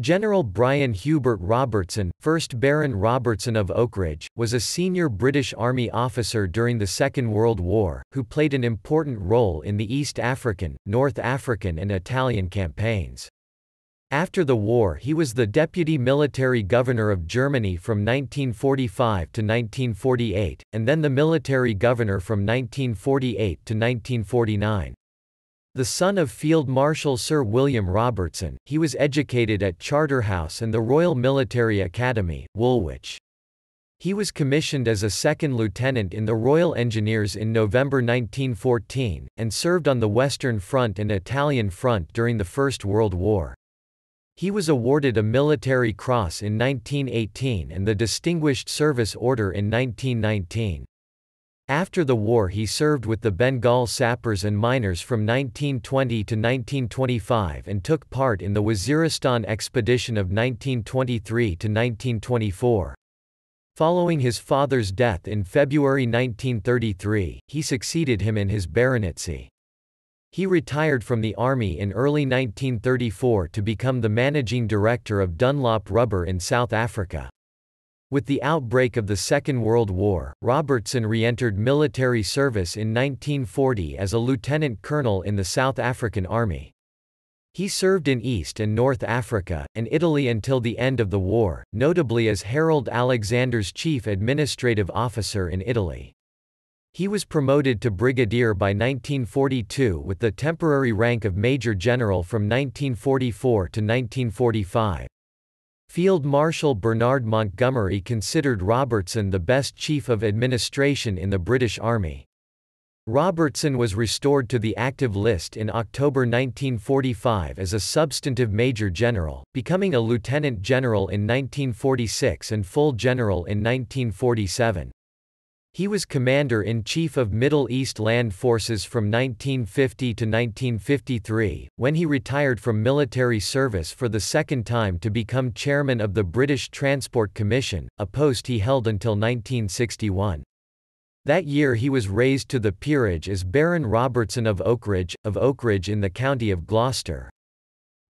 General Brian Hubert Robertson, 1st Baron Robertson of Oakridge, was a senior British Army officer during the Second World War, who played an important role in the East African, North African and Italian campaigns. After the war he was the Deputy Military Governor of Germany from 1945 to 1948, and then the Military Governor from 1948 to 1949. The son of Field Marshal Sir William Robertson, he was educated at Charterhouse and the Royal Military Academy, Woolwich. He was commissioned as a second lieutenant in the Royal Engineers in November 1914, and served on the Western Front and Italian Front during the First World War. He was awarded a Military Cross in 1918 and the Distinguished Service Order in 1919. After the war he served with the Bengal sappers and miners from 1920 to 1925 and took part in the Waziristan expedition of 1923 to 1924. Following his father's death in February 1933, he succeeded him in his baronetcy. He retired from the army in early 1934 to become the managing director of Dunlop Rubber in South Africa. With the outbreak of the Second World War, Robertson re-entered military service in 1940 as a lieutenant colonel in the South African Army. He served in East and North Africa, and Italy until the end of the war, notably as Harold Alexander's chief administrative officer in Italy. He was promoted to brigadier by 1942 with the temporary rank of major general from 1944 to 1945. Field Marshal Bernard Montgomery considered Robertson the best chief of administration in the British Army. Robertson was restored to the active list in October 1945 as a substantive major general, becoming a lieutenant general in 1946 and full general in 1947. He was commander-in-chief of Middle East Land Forces from 1950 to 1953, when he retired from military service for the second time to become chairman of the British Transport Commission, a post he held until 1961. That year he was raised to the peerage as Baron Robertson of Oakridge, of Oakridge in the county of Gloucester.